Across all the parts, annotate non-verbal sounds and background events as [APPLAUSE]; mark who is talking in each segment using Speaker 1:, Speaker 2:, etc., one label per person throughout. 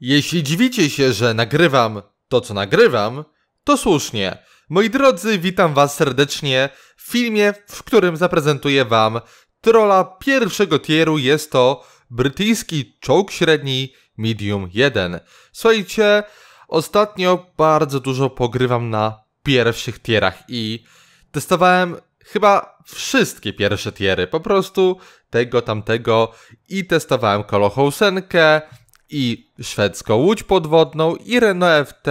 Speaker 1: Jeśli dziwicie się, że nagrywam to, co nagrywam, to słusznie. Moi drodzy, witam Was serdecznie w filmie, w którym zaprezentuję Wam trola pierwszego tieru. Jest to brytyjski czołg średni Medium 1. Słuchajcie, ostatnio bardzo dużo pogrywam na pierwszych tierach i testowałem chyba wszystkie pierwsze tiery. Po prostu tego, tamtego i testowałem Kolochousenkę, i szwedzką łódź podwodną, i Renault FT,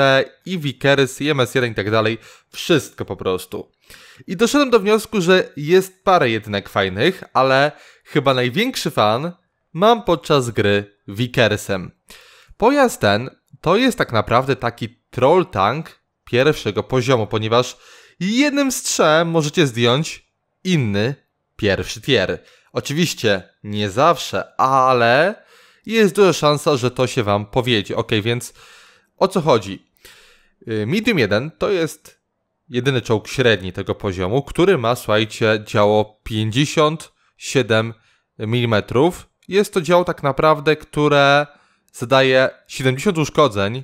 Speaker 1: i Vickers, i MS1 i tak dalej. Wszystko po prostu. I doszedłem do wniosku, że jest parę jednak fajnych, ale chyba największy fan mam podczas gry Vickersem. Pojazd ten to jest tak naprawdę taki troll tank pierwszego poziomu, ponieważ jednym strzem możecie zdjąć inny pierwszy tier. Oczywiście nie zawsze, ale jest duża szansa, że to się Wam powiedzie. Ok, więc o co chodzi? Y, medium 1 to jest jedyny czołg średni tego poziomu, który ma, słuchajcie, działo 57 mm. Jest to działo tak naprawdę, które zadaje 70 uszkodzeń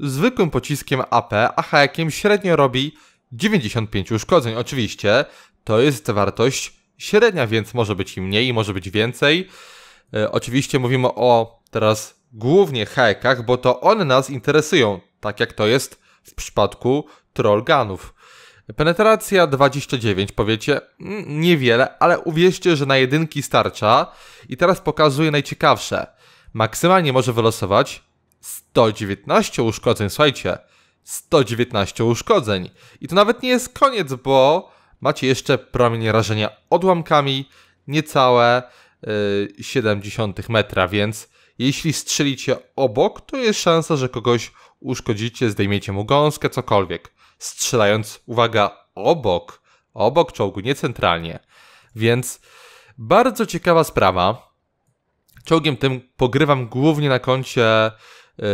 Speaker 1: zwykłym pociskiem AP, a hajakiem średnio robi 95 uszkodzeń. Oczywiście to jest wartość średnia, więc może być i mniej, może być więcej. E, oczywiście mówimy o teraz głównie hekach, bo to one nas interesują, tak jak to jest w przypadku trollganów. Penetracja 29, powiecie, mm, niewiele, ale uwierzcie, że na jedynki starcza i teraz pokazuję najciekawsze. Maksymalnie może wylosować 119 uszkodzeń, słuchajcie, 119 uszkodzeń. I to nawet nie jest koniec, bo macie jeszcze promień rażenia odłamkami, niecałe, 0,7 y, metra, więc jeśli strzelicie obok, to jest szansa, że kogoś uszkodzicie, zdejmiecie mu gąskę, cokolwiek. Strzelając, uwaga, obok, obok czołgu, nie centralnie. Więc bardzo ciekawa sprawa. Czołgiem tym pogrywam głównie na koncie yy,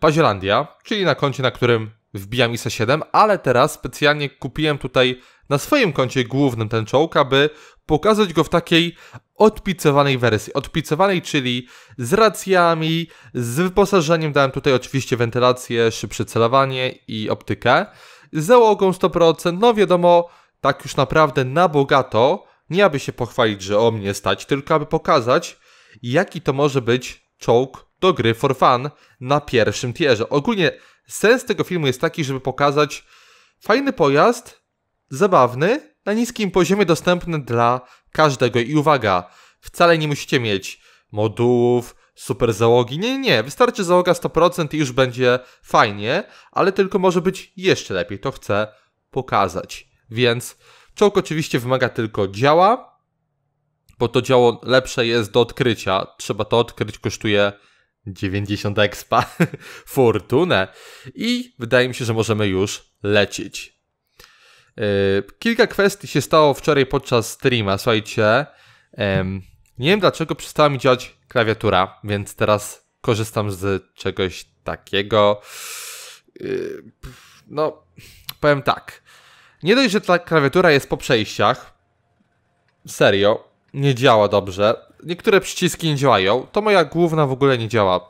Speaker 1: Pazielandia, czyli na koncie, na którym wbijam ISA-7, ale teraz specjalnie kupiłem tutaj na swoim koncie głównym ten czołg, aby pokazać go w takiej odpicowanej wersji. Odpicowanej, czyli z racjami, z wyposażeniem, dałem tutaj oczywiście wentylację, szybsze celowanie i optykę. Z załogą 100%, no wiadomo, tak już naprawdę na bogato, nie aby się pochwalić, że o mnie stać, tylko aby pokazać, jaki to może być czołg do gry for fun na pierwszym tierze. Ogólnie sens tego filmu jest taki, żeby pokazać fajny pojazd, zabawny, na niskim poziomie dostępne dla każdego. I uwaga, wcale nie musicie mieć modułów, super załogi. Nie, nie, nie. Wystarczy załoga 100% i już będzie fajnie, ale tylko może być jeszcze lepiej. To chcę pokazać. Więc czołg oczywiście wymaga tylko działa, bo to działo lepsze jest do odkrycia. Trzeba to odkryć, kosztuje 90 expa. [LAUGHS] Fortunę. I wydaje mi się, że możemy już lecieć. Y, kilka kwestii się stało wczoraj podczas streama, słuchajcie. Nie wiem dlaczego przestała mi działać klawiatura, więc teraz korzystam z czegoś takiego. Y, no, powiem tak. Nie dość, że ta klawiatura jest po przejściach. Serio, nie działa dobrze. Niektóre przyciski nie działają. To moja główna w ogóle nie działa.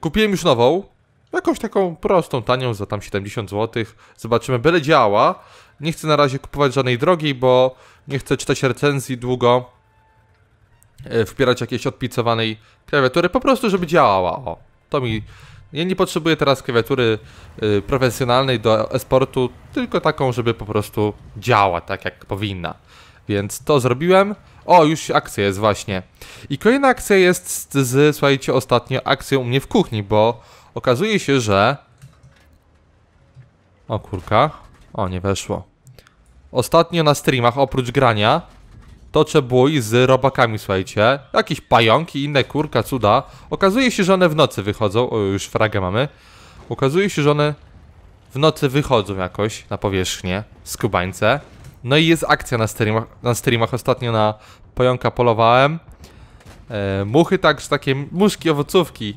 Speaker 1: Kupiłem już nową, jakąś taką prostą, tanią za tam 70 zł. Zobaczymy, byle działa. Nie chcę na razie kupować żadnej drogiej, bo nie chcę czytać recenzji długo, e, wpierać jakiejś odpicowanej klawiatury, po prostu żeby działała. O, to mi... Ja nie potrzebuję teraz klawiatury y, profesjonalnej do esportu, tylko taką, żeby po prostu działa tak jak powinna. Więc to zrobiłem. O, już akcja jest właśnie. I kolejna akcja jest z, z słuchajcie, ostatnio akcją u mnie w kuchni, bo Okazuje się, że... O kurka. O, nie weszło. Ostatnio na streamach, oprócz grania, toczę bój z robakami, słuchajcie. Jakieś pająki, inne kurka, cuda. Okazuje się, że one w nocy wychodzą. O, już fragę mamy. Okazuje się, że one w nocy wychodzą jakoś na powierzchnię, skubańce. No i jest akcja na streamach, na streamach. ostatnio na pająka polowałem. E, muchy także takie, muszki, owocówki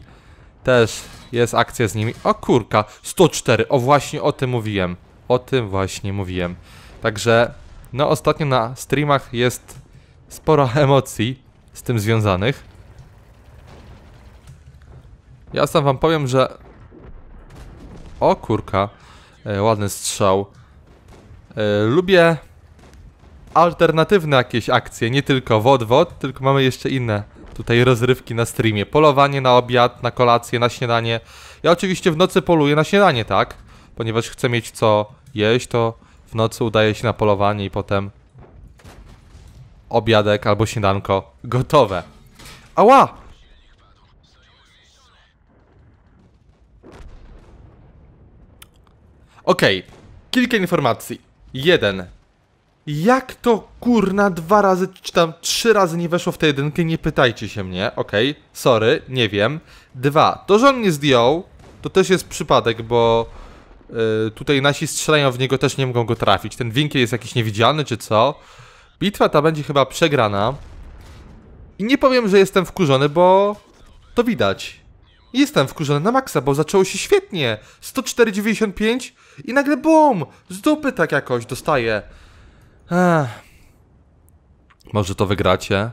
Speaker 1: też jest akcja z nimi. O kurka, 104. O właśnie o tym mówiłem. O tym właśnie mówiłem. Także, no ostatnio na streamach jest sporo [LAUGHS] emocji z tym związanych. Ja sam wam powiem, że... O kurka, e, ładny strzał. E, lubię alternatywne jakieś akcje, nie tylko wod-wod, tylko mamy jeszcze inne tutaj rozrywki na streamie. Polowanie na obiad, na kolację, na śniadanie. Ja oczywiście w nocy poluję na śniadanie, tak? Ponieważ chcę mieć co jeść, to w nocy udaję się na polowanie i potem obiadek albo śniadanko gotowe. Ała! Okej, okay. kilka informacji. Jeden. Jak to kurna dwa razy, czy tam trzy razy nie weszło w tę jedynkę? Nie pytajcie się mnie, okej, okay, sorry, nie wiem. Dwa, to że on nie zdjął, to też jest przypadek, bo yy, tutaj nasi strzelają w niego też nie mogą go trafić. Ten winkiel jest jakiś niewidzialny czy co. Bitwa ta będzie chyba przegrana. I nie powiem, że jestem wkurzony, bo to widać. Jestem wkurzony na maksa, bo zaczęło się świetnie. 104,95 i nagle boom, Z dupy tak jakoś dostaję. Ech. Może to wygracie?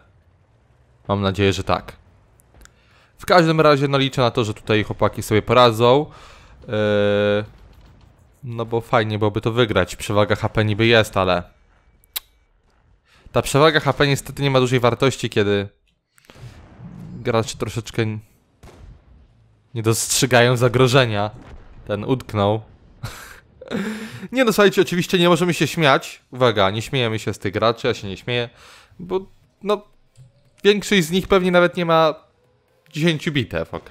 Speaker 1: Mam nadzieję, że tak. W każdym razie no liczę na to, że tutaj chłopaki sobie poradzą. Yy, no bo fajnie byłoby to wygrać. Przewaga HP niby jest, ale... Ta przewaga HP niestety nie ma dużej wartości, kiedy... Gracze troszeczkę... Nie dostrzegają zagrożenia. Ten utknął. Nie no, słuchajcie, oczywiście nie możemy się śmiać. Uwaga, nie śmiejemy się z tych graczy, ja się nie śmieję, bo no większość z nich pewnie nawet nie ma 10 bitew, ok?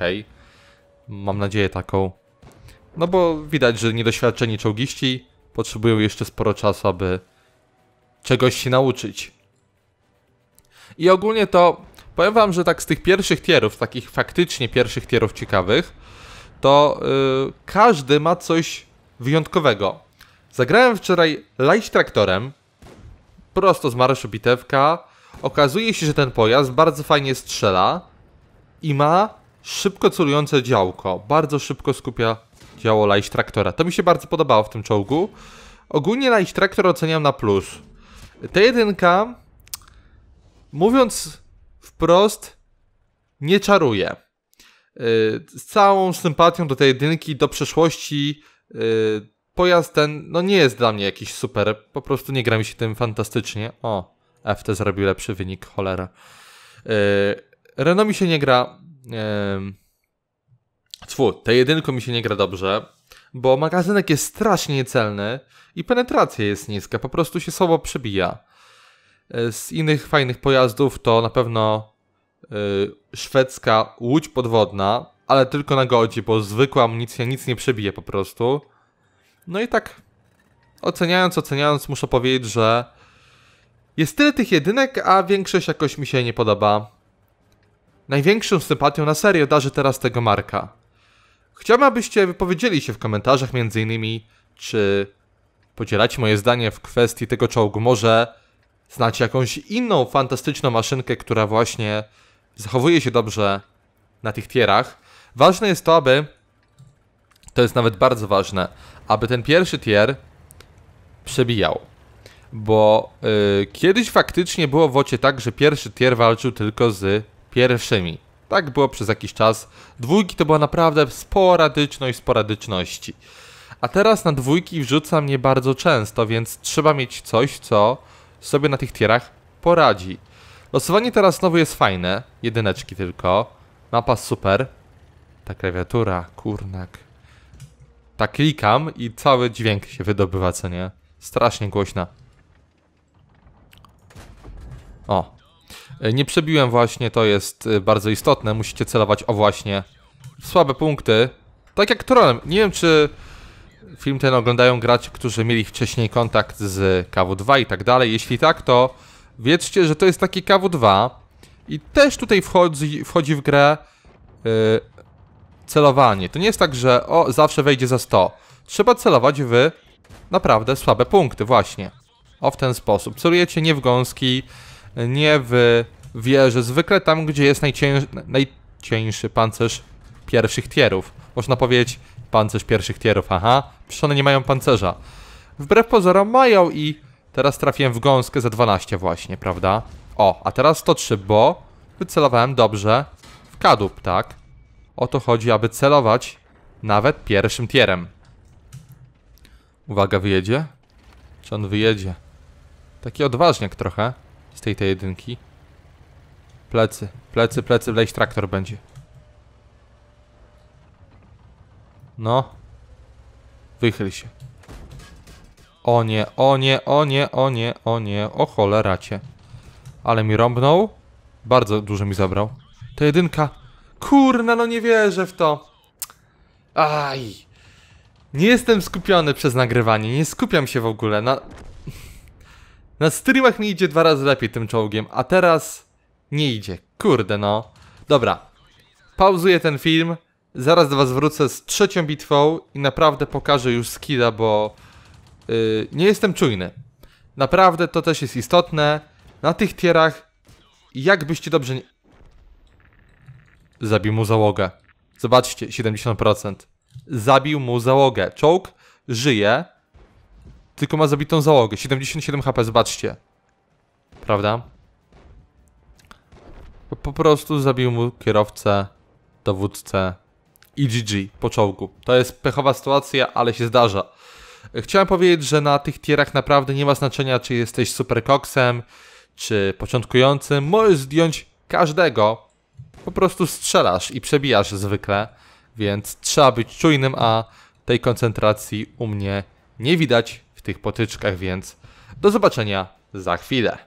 Speaker 1: Mam nadzieję taką. No bo widać, że niedoświadczeni czołgiści potrzebują jeszcze sporo czasu, aby czegoś się nauczyć. I ogólnie to powiem wam, że tak z tych pierwszych tierów, takich faktycznie pierwszych tierów ciekawych, to yy, każdy ma coś wyjątkowego. Zagrałem wczoraj Light Traktorem, prosto z marszu bitewka. Okazuje się, że ten pojazd bardzo fajnie strzela i ma szybko celujące działko. Bardzo szybko skupia działo Light Traktora. To mi się bardzo podobało w tym czołgu. Ogólnie Light Traktor oceniam na plus. Ta jedynka, mówiąc wprost, nie czaruje. Y, z całą sympatią do tej jedynki, do przeszłości Y, pojazd ten no nie jest dla mnie jakiś super, po prostu nie gra mi się tym fantastycznie. O, FT zrobił lepszy wynik, cholera. Y, Renault mi się nie gra... Y, tfu, te jedynko mi się nie gra dobrze, bo magazynek jest strasznie niecelny i penetracja jest niska, po prostu się słabo przebija. Z innych fajnych pojazdów to na pewno yy, szwedzka łódź podwodna, ale tylko na godzi, bo zwykła amunicja nic nie przebije po prostu. No i tak oceniając, oceniając, muszę powiedzieć, że jest tyle tych jedynek, a większość jakoś mi się nie podoba. Największą sympatią na serio darzę teraz tego Marka. Chciałbym, abyście wypowiedzieli się w komentarzach między innymi, czy podzielacie moje zdanie w kwestii tego czołgu. Może znacie jakąś inną fantastyczną maszynkę, która właśnie zachowuje się dobrze na tych tierach. Ważne jest to, aby, to jest nawet bardzo ważne, aby ten pierwszy tier przebijał. Bo y, kiedyś faktycznie było w ocie tak, że pierwszy tier walczył tylko z pierwszymi. Tak było przez jakiś czas. Dwójki to była naprawdę sporadyczność sporadyczności. A teraz na dwójki wrzuca mnie bardzo często, więc trzeba mieć coś, co sobie na tych tierach poradzi. Losowanie teraz znowu jest fajne, jedyneczki tylko. Mapa super, ta klawiatura, kurnak. Tak klikam i cały dźwięk się wydobywa, co nie? Strasznie głośna. O. E, nie przebiłem właśnie, to jest e, bardzo istotne. Musicie celować o właśnie słabe punkty. Tak jak trollem. Nie wiem, czy film ten oglądają gracze, którzy mieli wcześniej kontakt z KW2 i tak dalej. Jeśli tak, to wiedzcie, że to jest taki KW2 i też tutaj wchodzi, wchodzi w grę e, celowanie. To nie jest tak, że o, zawsze wejdzie za 100. Trzeba celować w naprawdę słabe punkty, właśnie. O, w ten sposób. Celujecie nie w gąski, nie w wieże, zwykle tam, gdzie jest najcięż... najcieńszy pancerz pierwszych tierów. Można powiedzieć pancerz pierwszych tierów, aha, przecież one nie mają pancerza. Wbrew pozorom mają i teraz trafiłem w gąskę za 12 właśnie, prawda? O, a teraz 103, bo wycelowałem dobrze w kadłub, tak? O to chodzi, aby celować nawet pierwszym tierem. Uwaga, wyjedzie? Czy on wyjedzie? Taki odważniak trochę z tej tej jedynki. Plecy, plecy, plecy, wlejść traktor będzie. No. Wychyl się. O nie, o nie, o nie, o nie, o nie, o cholera Ale mi rąbnął. Bardzo dużo mi zabrał. To jedynka. Kurna, no nie wierzę w to. Aj. Nie jestem skupiony przez nagrywanie, nie skupiam się w ogóle. Na, na streamach mi idzie dwa razy lepiej tym czołgiem, a teraz nie idzie. Kurde no. Dobra, pauzuję ten film, zaraz do was wrócę z trzecią bitwą i naprawdę pokażę już skilla, bo yy, nie jestem czujny. Naprawdę to też jest istotne. Na tych tierach, jakbyście dobrze nie zabił mu załogę. Zobaczcie, 70%. Zabił mu załogę. Czołg żyje, tylko ma zabitą załogę. 77 HP, zobaczcie. Prawda? Po prostu zabił mu kierowcę, dowódcę i GG po czołgu. To jest pechowa sytuacja, ale się zdarza. Chciałem powiedzieć, że na tych tierach naprawdę nie ma znaczenia, czy jesteś super koksem, czy początkującym. Możesz zdjąć każdego, po prostu strzelasz i przebijasz zwykle, więc trzeba być czujnym, a tej koncentracji u mnie nie widać w tych potyczkach, więc do zobaczenia za chwilę.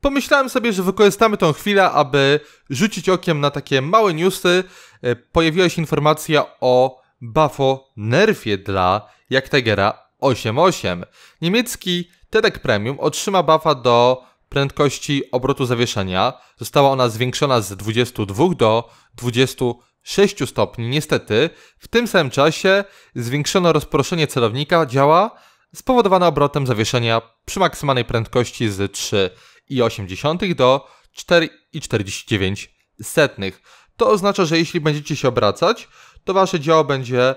Speaker 1: Pomyślałem sobie, że wykorzystamy tą chwilę, aby rzucić okiem na takie małe newsy. E, pojawiła się informacja o buffo nerfie dla Jaktegera 8.8. Niemiecki Tedek Premium otrzyma buffa do prędkości obrotu zawieszenia. Została ona zwiększona z 22 do 26 stopni. Niestety, w tym samym czasie zwiększono rozproszenie celownika działa spowodowane obrotem zawieszenia przy maksymalnej prędkości z 3,8 do 4,49. To oznacza, że jeśli będziecie się obracać, to wasze działo będzie e,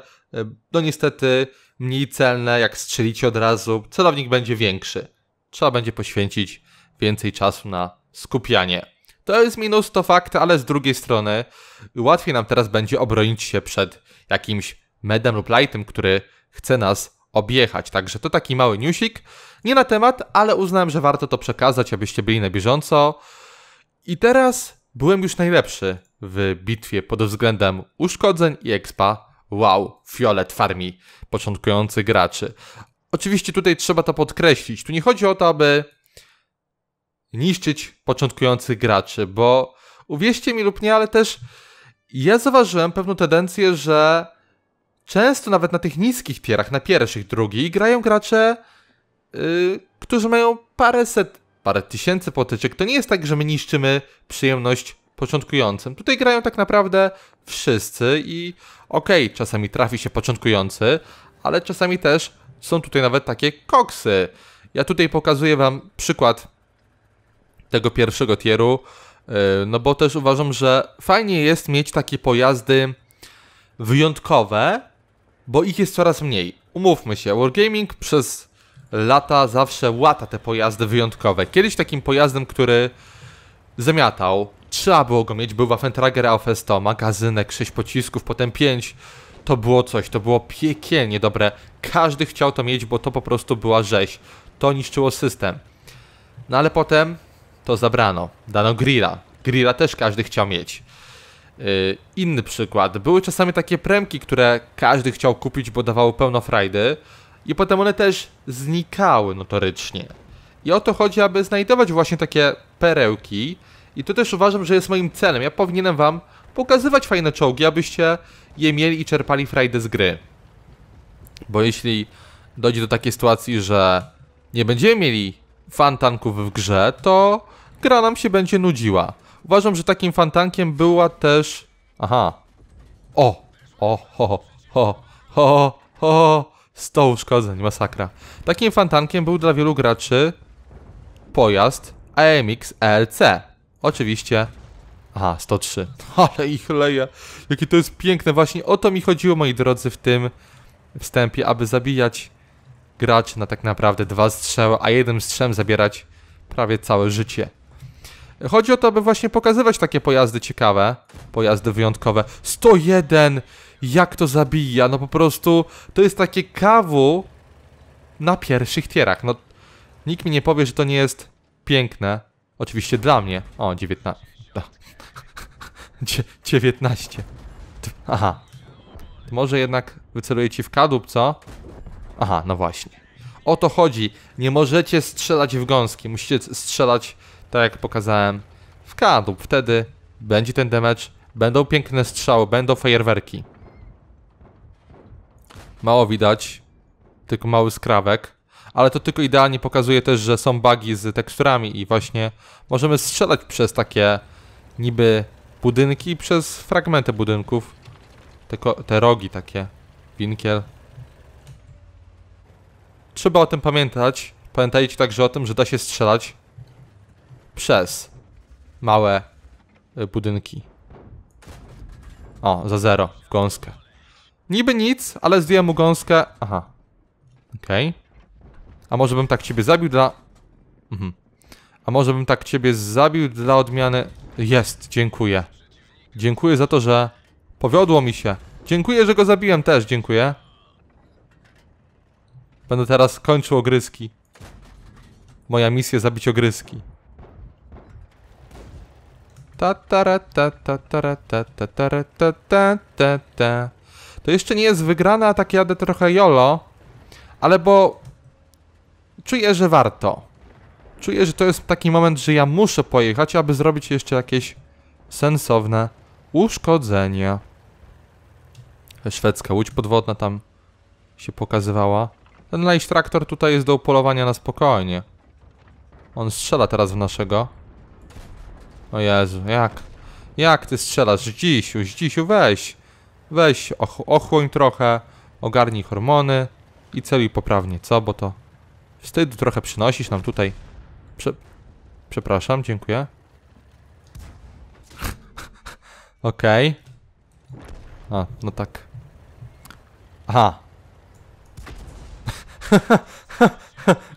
Speaker 1: no niestety mniej celne, jak strzelicie od razu, celownik będzie większy. Trzeba będzie poświęcić więcej czasu na skupianie. To jest minus, to fakt, ale z drugiej strony łatwiej nam teraz będzie obronić się przed jakimś medem lub lightem, który chce nas objechać. Także to taki mały newsik, nie na temat, ale uznałem, że warto to przekazać, abyście byli na bieżąco. I teraz byłem już najlepszy w bitwie pod względem uszkodzeń i expa. Wow, fiolet farmi początkujących graczy. Oczywiście tutaj trzeba to podkreślić. Tu nie chodzi o to, aby niszczyć początkujących graczy, bo uwierzcie mi lub nie, ale też ja zauważyłem pewną tendencję, że często nawet na tych niskich tierach, na pierwszych, drugich, grają gracze, yy, którzy mają paręset, parę tysięcy potyczek. To nie jest tak, że my niszczymy przyjemność początkującym. Tutaj grają tak naprawdę wszyscy i okej, okay, czasami trafi się początkujący, ale czasami też są tutaj nawet takie koksy. Ja tutaj pokazuję wam przykład tego pierwszego tieru. E, no bo też uważam, że fajnie jest mieć takie pojazdy wyjątkowe, bo ich jest coraz mniej. Umówmy się, Wargaming przez lata zawsze łata te pojazdy wyjątkowe. Kiedyś takim pojazdem, który zamiatał, trzeba było go mieć, był Waffentrager AOFESTO, magazynek, 6 pocisków, potem 5. To było coś, to było piekielnie dobre. Każdy chciał to mieć, bo to po prostu była rzeź. To niszczyło system. No ale potem to zabrano. Dano grilla. Grilla też każdy chciał mieć. Yy, inny przykład. Były czasami takie premki, które każdy chciał kupić, bo dawały pełno frajdy. I potem one też znikały notorycznie. I o to chodzi, aby znajdować właśnie takie perełki. I to też uważam, że jest moim celem. Ja powinienem wam pokazywać fajne czołgi, abyście je mieli i czerpali frajdę z gry. Bo jeśli dojdzie do takiej sytuacji, że nie będziemy mieli fantanków w grze, to gra nam się będzie nudziła. Uważam, że takim fantankiem była też... Aha. O! O, ho, ho, ho, ho, 100 uszkodzeń, masakra. Takim fantankiem był dla wielu graczy pojazd AMX LC. Oczywiście Aha, 103. [LAUGHS] Ale ich leje. Jakie to jest piękne. Właśnie o to mi chodziło, moi drodzy, w tym wstępie, aby zabijać grać na tak naprawdę dwa strzały, a jednym strzem zabierać prawie całe życie. Chodzi o to, aby właśnie pokazywać takie pojazdy ciekawe, pojazdy wyjątkowe. 101! Jak to zabija? No po prostu to jest takie kawu na pierwszych tierach. No nikt mi nie powie, że to nie jest piękne. Oczywiście dla mnie. O, 19. 19. [LAUGHS] Aha. Może jednak wyceluje ci w kadłub, co? Aha, no właśnie. O to chodzi. Nie możecie strzelać w gąski. Musicie strzelać, tak jak pokazałem, w kadłub. Wtedy będzie ten damage, będą piękne strzały, będą fajerwerki. Mało widać, tylko mały skrawek. Ale to tylko idealnie pokazuje też, że są bugi z teksturami i właśnie możemy strzelać przez takie niby budynki, przez fragmenty budynków. Tylko te rogi takie. Winkiel, Trzeba o tym pamiętać. Pamiętajcie także o tym, że da się strzelać przez małe y, budynki. O, za zero, w gąskę. Niby nic, ale zdjąłem mu gąskę. Aha. Okej. Okay. A może bym tak ciebie zabił dla... Mhm. A może bym tak ciebie zabił dla odmiany... Jest, dziękuję. Dziękuję za to, że... Powiodło mi się. Dziękuję, że go zabiłem też, dziękuję. Będę teraz kończył ogryski. Moja misja zabić ogryski. Ta ta ta ta ta ta ta ta ta ta ta ta To jeszcze nie jest wygrana, a tak jadę trochę jolo. Ale bo... Czuję, że warto. Czuję, że to jest taki moment, że ja muszę pojechać, aby zrobić jeszcze jakieś sensowne uszkodzenia. Szwedzka łódź podwodna tam się pokazywała. Ten Life Traktor tutaj jest do upolowania na spokojnie. On strzela teraz w naszego. O Jezu, jak? Jak ty strzelasz? Zdzisiu, Zdzisiu, weź. Weź, och ochłoń trochę, ogarnij hormony i celuj poprawnie, co? Bo to wstydu trochę przynosisz nam tutaj. Prze Przepraszam, dziękuję. [LAUGHS] Okej. Okay. A, no tak. Aha,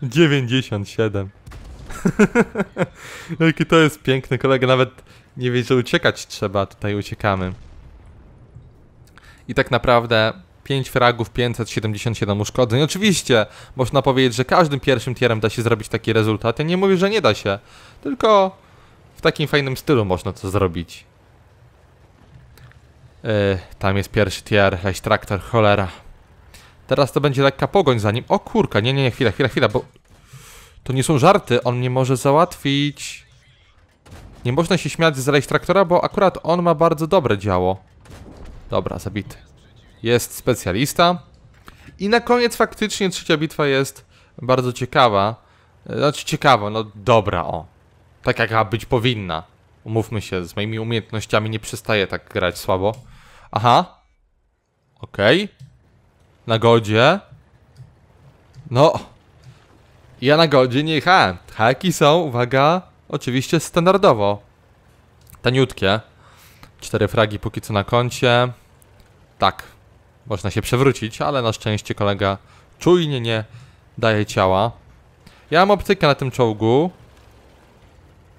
Speaker 1: 97. [LAUGHS] [LAUGHS] Jaki to jest piękny kolega, nawet nie wie, że uciekać trzeba, tutaj uciekamy. I tak naprawdę 5 fragów, 577 uszkodzeń. Oczywiście można powiedzieć, że każdym pierwszym tierem da się zrobić taki rezultat. Ja nie mówię, że nie da się, tylko w takim fajnym stylu można to zrobić. Yy, tam jest pierwszy tier, leś traktor, cholera. Teraz to będzie lekka pogoń za nim. O kurka, nie, nie, nie, chwila, chwila, chwila, bo... To nie są żarty, on mnie może załatwić. Nie można się śmiać z rejs traktora, bo akurat on ma bardzo dobre działo. Dobra, zabity. Jest specjalista. I na koniec faktycznie trzecia bitwa jest bardzo ciekawa. Znaczy ciekawa, no dobra, o. Tak jaka być powinna. Umówmy się, z moimi umiejętnościami nie przestaje tak grać słabo. Aha. Okej. Okay na godzie. No. Ja na godzie nie jechałem. Haki są, uwaga, oczywiście standardowo. Taniutkie. Cztery fragi póki co na koncie. Tak. Można się przewrócić, ale na szczęście kolega czujnie nie daje ciała. Ja mam optykę na tym czołgu.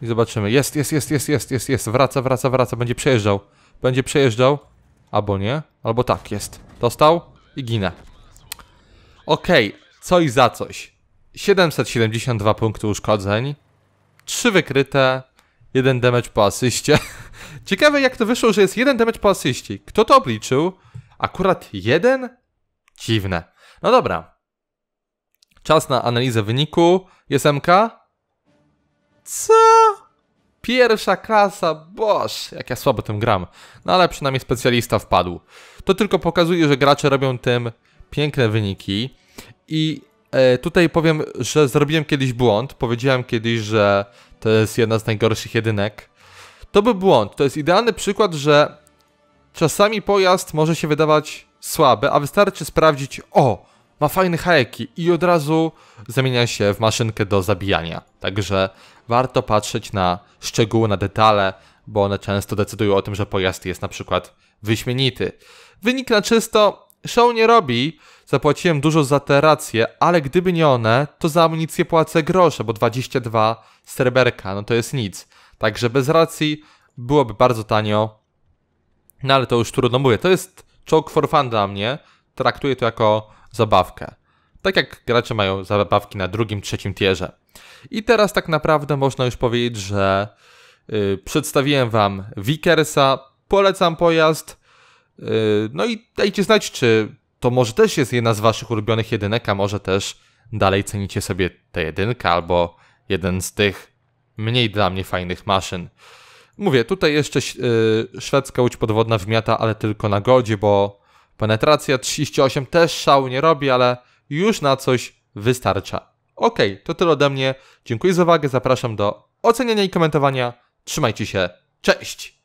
Speaker 1: I zobaczymy. Jest, jest, jest, jest, jest, jest, jest. Wraca, wraca, wraca. Będzie przejeżdżał. Będzie przejeżdżał. Albo nie. Albo tak, jest. Dostał. I ginę. Okej, okay, coś za coś. 772 punkty uszkodzeń. 3 wykryte. 1 damage po asyście. [LAUGHS] Ciekawe jak to wyszło, że jest 1 damage po asyście. Kto to obliczył? Akurat 1? Dziwne. No dobra. Czas na analizę wyniku. Jest MK? Co? Pierwsza klasa, boż, jak ja słabo tym gram. No ale przynajmniej specjalista wpadł. To tylko pokazuje, że gracze robią tym piękne wyniki. I e, tutaj powiem, że zrobiłem kiedyś błąd. Powiedziałem kiedyś, że to jest jedna z najgorszych jedynek. To był błąd. To jest idealny przykład, że czasami pojazd może się wydawać słaby, a wystarczy sprawdzić, o, ma fajne hajeki i od razu zamienia się w maszynkę do zabijania. Także warto patrzeć na szczegóły, na detale, bo one często decydują o tym, że pojazd jest na przykład wyśmienity. Wynik na czysto show nie robi. Zapłaciłem dużo za te racje, ale gdyby nie one, to za amunicję płacę grosze, bo 22 sreberka, no to jest nic. Także bez racji byłoby bardzo tanio, no ale to już trudno mówię. To jest choke for fun dla mnie. Traktuję to jako zabawkę tak jak gracze mają zabawki na drugim, trzecim tierze. I teraz tak naprawdę można już powiedzieć, że yy, przedstawiłem wam Vickersa, polecam pojazd, yy, no i dajcie znać, czy to może też jest jedna z waszych ulubionych jedynek, a może też dalej cenicie sobie tę jedynkę albo jeden z tych mniej dla mnie fajnych maszyn. Mówię, tutaj jeszcze yy, szwedzka łódź podwodna wmiata, ale tylko na godzie, bo penetracja 38 też szału nie robi, ale już na coś wystarcza. Ok, to tyle ode mnie. Dziękuję za uwagę, zapraszam do oceniania i komentowania. Trzymajcie się, cześć!